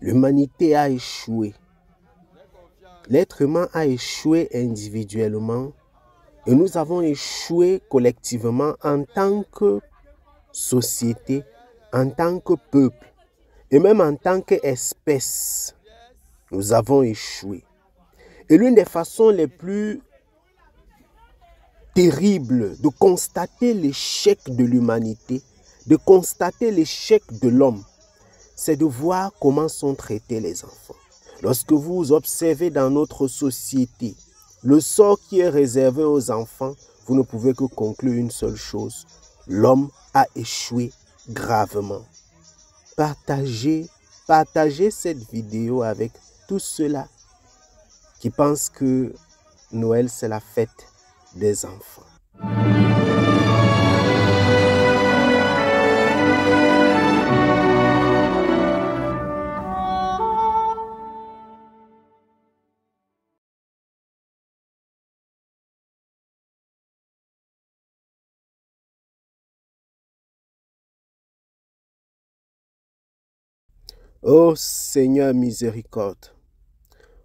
L'humanité a échoué. L'être humain a échoué individuellement et nous avons échoué collectivement en tant que société, en tant que peuple et même en tant qu'espèce. Nous avons échoué. Et l'une des façons les plus terribles de constater l'échec de l'humanité, de constater l'échec de l'homme, c'est de voir comment sont traités les enfants. Lorsque vous observez dans notre société le sort qui est réservé aux enfants, vous ne pouvez que conclure une seule chose. L'homme a échoué gravement. Partagez, partagez cette vidéo avec tous ceux-là qui pensent que Noël, c'est la fête des enfants. Ô Seigneur miséricorde,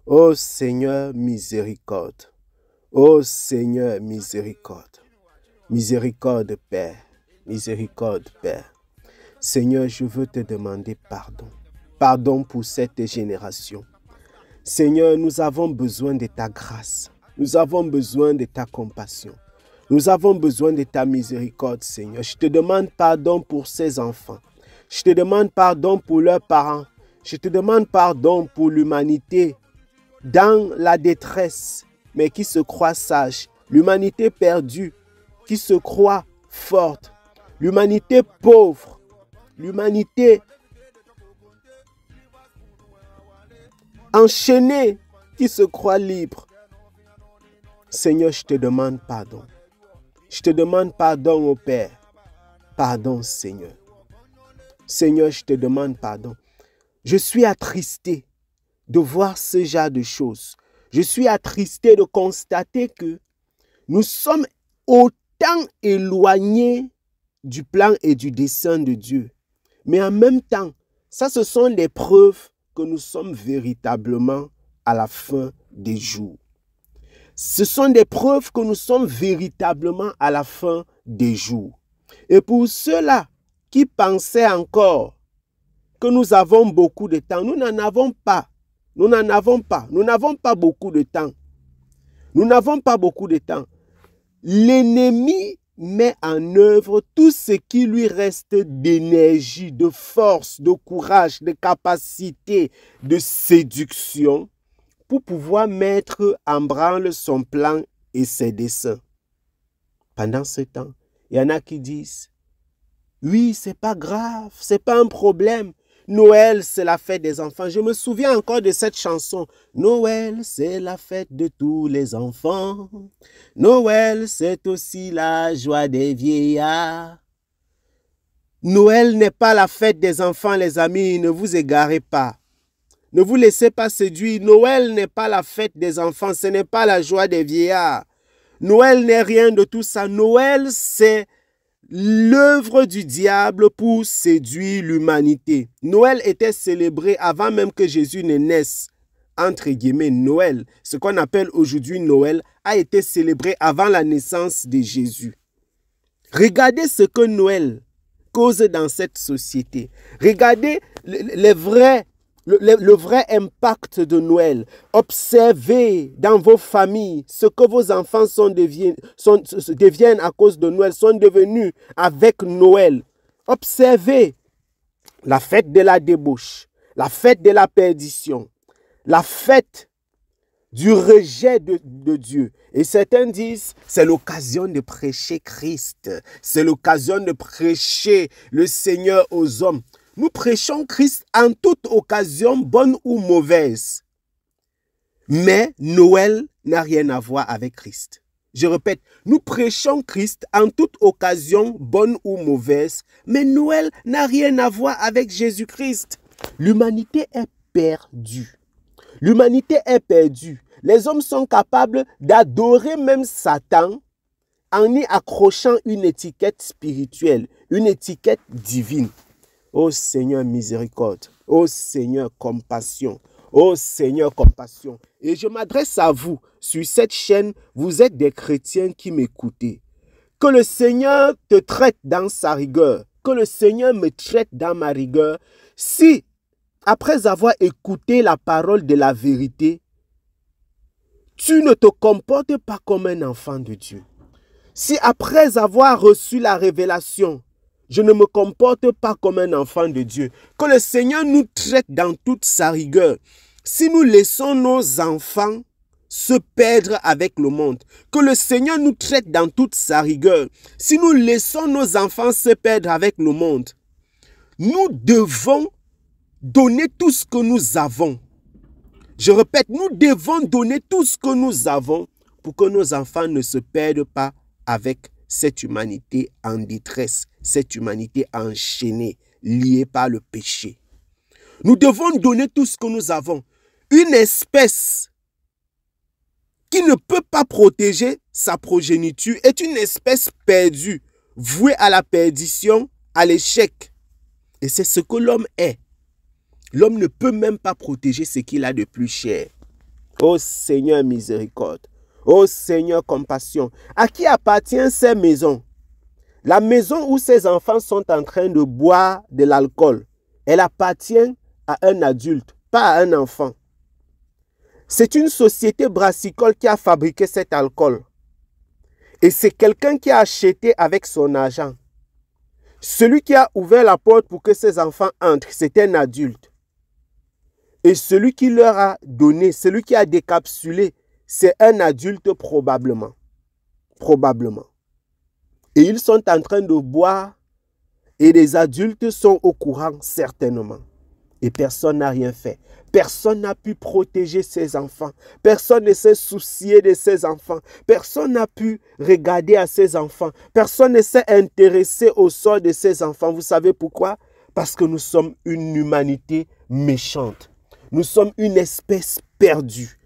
ô Seigneur miséricorde, ô Seigneur miséricorde, miséricorde Père, miséricorde Père. Seigneur, je veux te demander pardon, pardon pour cette génération. Seigneur, nous avons besoin de ta grâce, nous avons besoin de ta compassion. Nous avons besoin de ta miséricorde, Seigneur. Je te demande pardon pour ces enfants. Je te demande pardon pour leurs parents. Je te demande pardon pour l'humanité dans la détresse, mais qui se croit sage. L'humanité perdue, qui se croit forte. L'humanité pauvre. L'humanité enchaînée, qui se croit libre. Seigneur, je te demande pardon. Je te demande pardon au Père. Pardon, Seigneur. Seigneur, je te demande pardon. Je suis attristé de voir ce genre de choses. Je suis attristé de constater que nous sommes autant éloignés du plan et du dessein de Dieu. Mais en même temps, ça, ce sont des preuves que nous sommes véritablement à la fin des jours. Ce sont des preuves que nous sommes véritablement à la fin des jours. Et pour cela, qui pensaient encore que nous avons beaucoup de temps. Nous n'en avons pas. Nous n'en avons pas. Nous n'avons pas beaucoup de temps. Nous n'avons pas beaucoup de temps. L'ennemi met en œuvre tout ce qui lui reste d'énergie, de force, de courage, de capacité, de séduction pour pouvoir mettre en branle son plan et ses desseins. Pendant ce temps, il y en a qui disent, oui, c'est pas grave, c'est pas un problème. Noël, c'est la fête des enfants. Je me souviens encore de cette chanson. Noël, c'est la fête de tous les enfants. Noël, c'est aussi la joie des vieillards. Noël n'est pas la fête des enfants, les amis, ne vous égarez pas. Ne vous laissez pas séduire. Noël n'est pas la fête des enfants, ce n'est pas la joie des vieillards. Noël n'est rien de tout ça. Noël, c'est l'œuvre du diable pour séduire l'humanité. Noël était célébré avant même que Jésus ne naisse. Entre guillemets, Noël, ce qu'on appelle aujourd'hui Noël, a été célébré avant la naissance de Jésus. Regardez ce que Noël cause dans cette société. Regardez les vrais le, vrai impact de Noël. Observez dans vos familles ce que vos enfants sont deviennent, sont, deviennent à cause de Noël, sont devenus avec Noël. Observez la fête de la débauche, la fête de la perdition, la fête du rejet de, de Dieu. Et certains disent, c'est l'occasion de prêcher Christ, c'est l'occasion de prêcher le Seigneur aux hommes. Nous prêchons Christ en toute occasion, bonne ou mauvaise. Mais Noël n'a rien à voir avec Christ. Je répète, nous prêchons Christ en toute occasion, bonne ou mauvaise, mais Noël n'a rien à voir avec Jésus-Christ. L'humanité est perdue. L'humanité est perdue. Les hommes sont capables d'adorer même Satan en y accrochant une étiquette spirituelle, une étiquette divine. Ô Seigneur, miséricorde. Ô Seigneur, compassion. Ô Seigneur, compassion. Et je m'adresse à vous. Sur cette chaîne, vous êtes des chrétiens qui m'écoutez. Que le Seigneur te traite dans sa rigueur. Que le Seigneur me traite dans ma rigueur. Si, après avoir écouté la parole de la vérité, tu ne te comportes pas comme un enfant de Dieu. Si après avoir reçu la révélation, je ne me comporte pas comme un enfant de Dieu. Que le Seigneur nous traite dans toute sa rigueur. Si nous laissons nos enfants se perdre avec le monde. Que le Seigneur nous traite dans toute sa rigueur. Si nous laissons nos enfants se perdre avec le monde, nous devons donner tout ce que nous avons. Je répète, nous devons donner tout ce que nous avons pour que nos enfants ne se perdent pas avec cette humanité en détresse, cette humanité enchaînée, liée par le péché. Nous devons donner tout ce que nous avons. Une espèce qui ne peut pas protéger sa progéniture est une espèce perdue, vouée à la perdition, à l'échec. Et c'est ce que l'homme est. L'homme ne peut même pas protéger ce qu'il a de plus cher. Ô oh Seigneur miséricorde, Ô Seigneur, compassion, à qui appartient ces maisons La maison où ces enfants sont en train de boire de l'alcool, elle appartient à un adulte, pas à un enfant. C'est une société brassicole qui a fabriqué cet alcool. Et c'est quelqu'un qui a acheté avec son argent. Celui qui a ouvert la porte pour que ses enfants entrent, c'est un adulte. Et celui qui leur a donné, celui qui a décapsulé c'est un adulte probablement. Probablement. Et ils sont en train de boire et les adultes sont au courant certainement. Et personne n'a rien fait. Personne n'a pu protéger ses enfants. Personne ne s'est soucié de ses enfants. Personne n'a pu regarder à ses enfants. Personne ne s'est intéressé au sort de ses enfants. Vous savez pourquoi Parce que nous sommes une humanité méchante. Nous sommes une espèce perdue.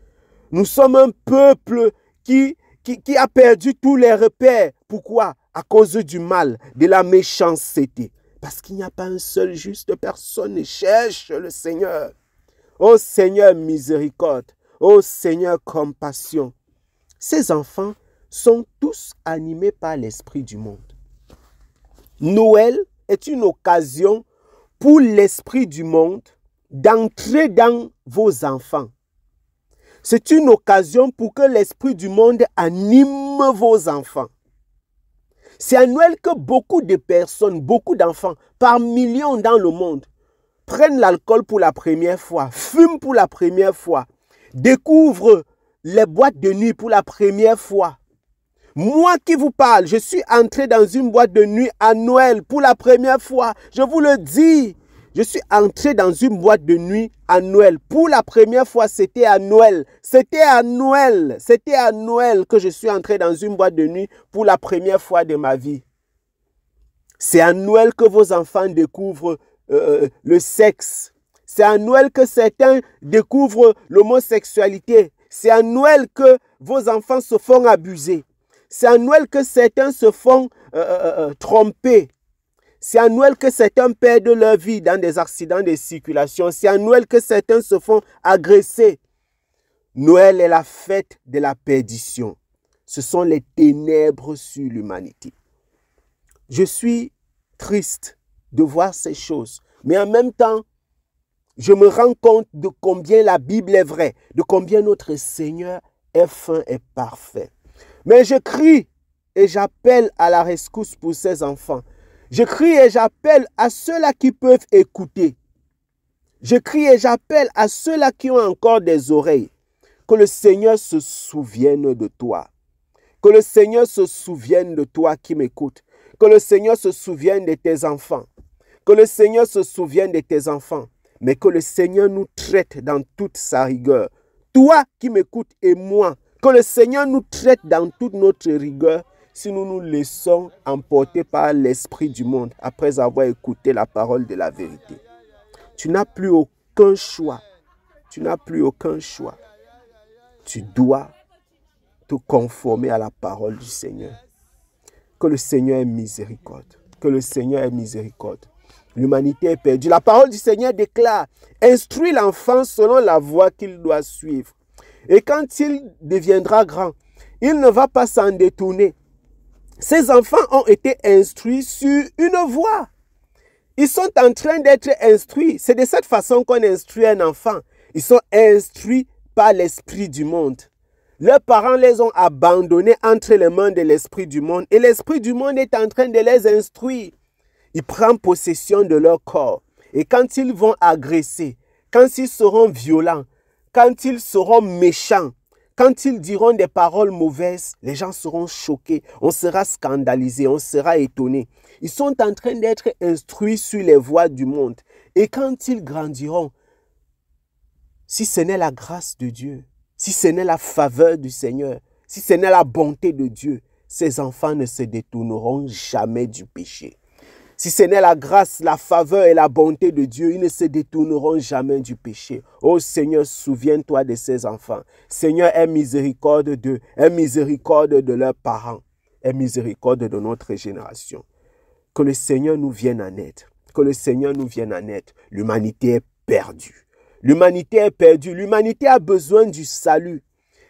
Nous sommes un peuple qui, qui, a perdu tous les repères. Pourquoi À cause du mal, de la méchanceté. Parce qu'il n'y a pas un seul juste personne qui cherche le Seigneur. Ô Seigneur miséricorde, ô Seigneur compassion. Ces enfants sont tous animés par l'esprit du monde. Noël est une occasion pour l'esprit du monde d'entrer dans vos enfants c'est une occasion pour que l'esprit du monde anime vos enfants. C'est à Noël que beaucoup de personnes, beaucoup d'enfants, par millions dans le monde, prennent l'alcool pour la première fois, fument pour la première fois, découvrent les boîtes de nuit pour la première fois. Moi qui vous parle, je suis entré dans une boîte de nuit à Noël pour la première fois. Je vous le dis, je suis entré dans une boîte de nuit à Noël. Pour la première fois, c'était à Noël. C'était à Noël. C'était à Noël que je suis entré dans une boîte de nuit pour la première fois de ma vie. C'est à Noël que vos enfants découvrent euh, euh, le sexe. C'est à Noël que certains découvrent l'homosexualité. C'est à Noël que vos enfants se font abuser. C'est à Noël que certains se font euh, tromper. C'est à Noël que certains perdent leur vie dans des accidents de circulation. C'est à Noël que certains se font agresser. Noël est la fête de la perdition. Ce sont les ténèbres sur l'humanité. Je suis triste de voir ces choses. Mais en même temps, je me rends compte de combien la Bible est vraie, de combien notre Seigneur est fin et parfait. Mais je crie et j'appelle à la rescousse pour ces enfants. Je crie et j'appelle à ceux-là qui peuvent écouter. Je crie et j'appelle à ceux-là qui ont encore des oreilles. Que le Seigneur se souvienne de toi. Que le Seigneur se souvienne de toi qui m'écoute. Que le Seigneur se souvienne de tes enfants. Que le Seigneur se souvienne de tes enfants. Mais que le Seigneur nous traite dans toute sa rigueur. Toi qui m'écoutes et moi. Que le Seigneur nous traite dans toute notre rigueur si nous nous laissons emporter par l'esprit du monde après avoir écouté la parole de la vérité. Tu n'as plus aucun choix. Tu n'as plus aucun choix. Tu dois te conformer à la parole du Seigneur. Que le Seigneur ait miséricorde. Que le Seigneur ait miséricorde. L'humanité est perdue. La parole du Seigneur déclare, instruis l'enfant selon la voie qu'il doit suivre. Et quand il deviendra grand, il ne va pas s'en détourner. Ces enfants ont été instruits sur une voie. Ils sont en train d'être instruits. C'est de cette façon qu'on instruit un enfant. Ils sont instruits par l'esprit du monde. Leurs parents les ont abandonnés entre les mains de l'esprit du monde et l'esprit du monde est en train de les instruire. Il prend possession de leur corps et quand ils vont agresser, quand ils seront violents, quand ils seront méchants, quand ils diront des paroles mauvaises, les gens seront choqués, on sera scandalisé, on sera étonné. Ils sont en train d'être instruits sur les voies du monde. Et quand ils grandiront, si ce n'est la grâce de Dieu, si ce n'est la faveur du Seigneur, si ce n'est la bonté de Dieu, ces enfants ne se détourneront jamais du péché. Si ce n'est la grâce, la faveur et la bonté de Dieu, ils ne se détourneront jamais du péché. Ô oh Seigneur, souviens-toi de ces enfants. Seigneur, aie miséricorde d'eux, aie miséricorde de leurs parents, aie miséricorde de notre génération. Que le Seigneur nous vienne en aide. Que le Seigneur nous vienne en aide. L'humanité est perdue. L'humanité est perdue. L'humanité a besoin du salut.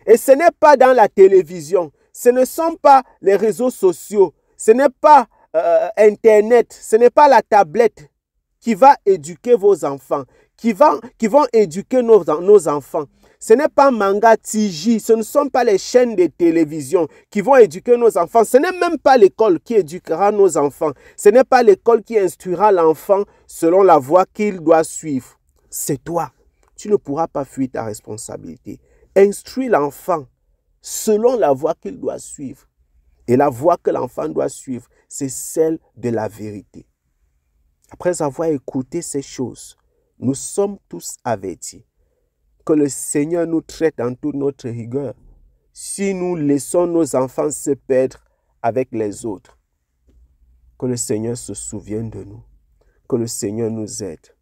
Et ce n'est pas dans la télévision. Ce ne sont pas les réseaux sociaux. Ce n'est pas euh, euh, Internet, ce n'est pas la tablette qui va éduquer vos enfants, qui, va, qui vont éduquer nos, nos enfants. Ce n'est pas Manga Tiji, ce ne sont pas les chaînes de télévision qui vont éduquer nos enfants. Ce n'est même pas l'école qui éduquera nos enfants. Ce n'est pas l'école qui instruira l'enfant selon la voie qu'il doit suivre. C'est toi. Tu ne pourras pas fuir ta responsabilité. Instruis l'enfant selon la voie qu'il doit suivre. Et la voie que l'enfant doit suivre, c'est celle de la vérité. Après avoir écouté ces choses, nous sommes tous avertis que le Seigneur nous traite en toute notre rigueur si nous laissons nos enfants se perdre avec les autres. Que le Seigneur se souvienne de nous. Que le Seigneur nous aide.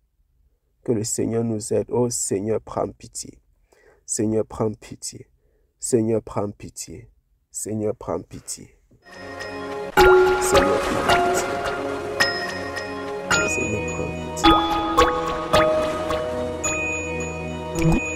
Que le Seigneur nous aide. Oh Seigneur, prends pitié. Seigneur, prends pitié. Seigneur, prends pitié. Seigneur, prends pitié. Seigneur, prends pitié. Seigneur, prends pitié.